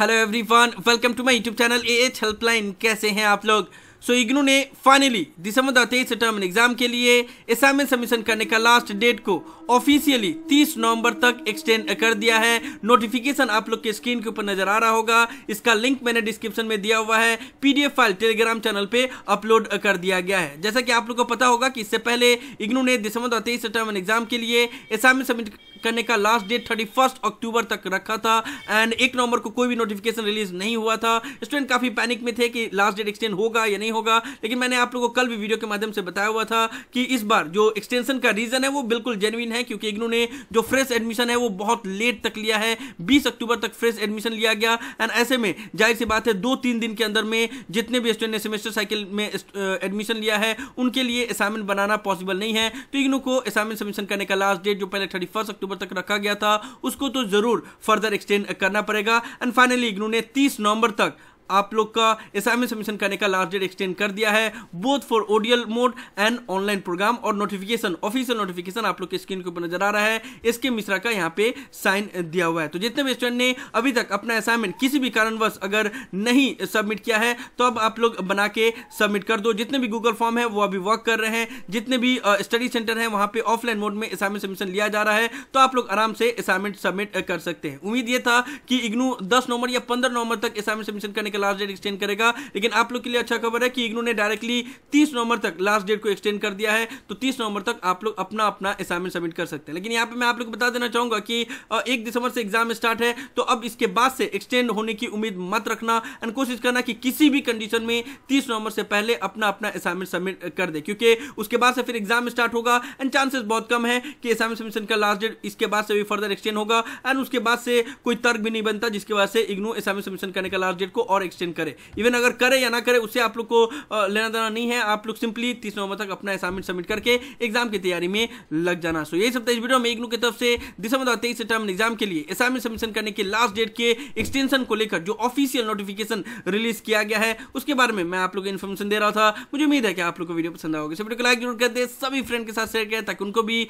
hello everyone welcome to my YouTube channel A H helpline कैसे हैं आप लोग सो so, इग्नू ने फाइनली दिसंबर तेईस टर्म एग्जाम के लिए असाइनमेंट सबमिशन करने का लास्ट डेट को ऑफिशियली 30 नवंबर तक एक्सटेंड कर दिया है नोटिफिकेशन आप लोग के स्क्रीन के ऊपर नजर आ रहा होगा इसका लिंक मैंने डिस्क्रिप्शन में दिया हुआ है पीडीएफ फाइल टेलीग्राम चैनल पे अपलोड कर दिया गया है जैसा कि आप लोग को पता होगा कि इससे पहले इग्नू ने दिसंबर तेईस टर्म एग्जाम के लिए असाइनमेंट सबमिट करने का last date thirty first October तक रखा था एंड एक नवंबर को कोई भी नोटिफिकेशन रिलीज नहीं हुआ था स्टूडेंट काफ़ी पैनिक में थे कि लास्ट डेट एक्सटेंड होगा या नहीं होगा लेकिन मैंने आप लोगों को कल भी वीडियो के माध्यम से बताया हुआ था कि इस बार जो एक्सटेंशन का रीज़न है वो बिल्कुल जेनविन है क्योंकि इग्नू ने जो फ्रेश एडमिशन है वो बहुत लेट तक लिया है बीस अक्टूबर तक फ्रेश एडमिशन लिया गया एंड ऐसे में जाहिर सी बात है दो तीन दिन के अंदर में जितने भी स्टूडेंट ने सेमेस्टर साइकिल में एडमिशन लिया है उनके लिए असाइनमेंट बनाना पॉसिबल नहीं है तो इग्नू को असाइनमेंट सबमिशन करने का लास्ट डेट जो पहले थर्टी अक्टूबर अक्टूबर तक रखा गया था उसको तो ज़रूर फर्दर एक्सटेंड करना पड़ेगा एंड फाइनली इग्नू ने तीस नवंबर तक आप लोग का असाइनमेंट सबमिशन करने का लास्ट डेट एक्सटेंड कर दिया है बोथ फॉर ऑडियल मोड एंड ऑनलाइन प्रोग्राम और नोटिफिकेशन ऑफिशियल नोटिफिकेशन आप लोग के स्क्रीन के ऊपर नजर आ रहा है इसके मिश्रा का यहाँ पे साइन दिया हुआ है तो जितने भी स्टूडेंट ने अभी तक अपना असाइनमेंट किसी भी कारणवश अगर नहीं सबमिट किया है तो अब आप लोग बना के सबमिट कर दो जितने भी गूगल फॉर्म है वो अभी वर्क कर रहे हैं जितने भी स्टडी सेंटर है वहाँ पर ऑफलाइन मोड में असाइनमेंट सबमिशन लिया जा रहा है तो आप लोग आराम से असाइनमेंट सबमिट कर सकते हैं उम्मीद ये था कि इग्नू दस नवंबर या पंद्रह नवंबर तक असाइनमेंट सबमिशन करने का का लास्ट डेट एक्सटेंड करेगा लेकिन आप लोग के लिए अच्छा खबर है कि इग्नू ने डायरेक्टली तीस नवंबर तक लास्ट डेट को एक्सटेंड कर दिया है तो तीस नवंबर तक आप लोग अपना अपना असाइनमेंट सबमिट कर सकते हैं लेकिन यहाँ पे मैं आप लोग को बता देना चाहूंगा कि एक दिसंबर से एग्जाम स्टार्ट है तो अब इसके बाद से एक्सटेंड होने की उम्मीद मत रखना एंड कोशिश करना कि किसी भी कंडीशन में तीस नवंबर से पहले अपना अपना असाइनमेंट सबमिट कर दे क्योंकि उसके बाद से फिर एग्जाम स्टार्ट होगा एंड चांसेस बहुत कम है कि असाइनमेंट सबमिशन का लास्ट डेट इसके बाद से भी फर्दर एक्सटेंड होगा एंड उसके बाद से कोई तर्क भी नहीं बनता जिसके वजह से इग्नू असाइनमेंट सबमिशन करने का लास्ट डेट को और एक्सटेंड करे इवन अगर करे या ना करे उससे आप लोग को लेना देना नहीं है आप लोग सिंपली तीस नवंबर तक अपना असाइनमेंट सबमिट करके एग्जाम की तैयारी में लग जाना सो यही सब था इस वीडियो में इग्नू की तरफ से दिसंबर दो तेईस टर्म एग्जाम के लिए असाइनमेंट सबमिशन करने के लास्ट डेट के एक्सटेंशन को लेकर जो ऑफिशियल नोटिफिकेशन रिलीज किया गया है उसके बारे में मैं आप लोग को इन्फॉर्मेशन दे रहा था मुझे उम्मीद है कि आप लोग को वीडियो पसंद आओगे वीडियो को लाइक जरूर कर दे सभी फ्रेंड के साथ शेयर करें ताकि उनको भी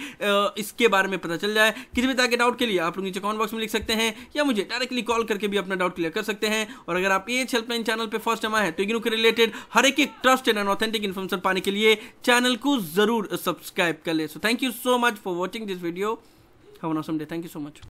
इसके बारे में पता चल जाए किसी भी तरह के डाउट के लिए आप लोग नीचे कमेंट बॉक्स में लिख सकते हैं या मुझे डायरेक्टली कॉल करके भी अपना डाउट क्लियर कर सकते हैं और अगर आप ये इस हेल्पलाइन चैनल पे फर्स्ट आए हैं तो इग्नू के रिलेटेड हर एक एक ट्रस्ट एंड ऑथेंटिक इन्फॉर्मेशन पाने के लिए चैनल को जरूर सब्सक्राइब कर ले so thank you so much for watching this video have an day thank you so much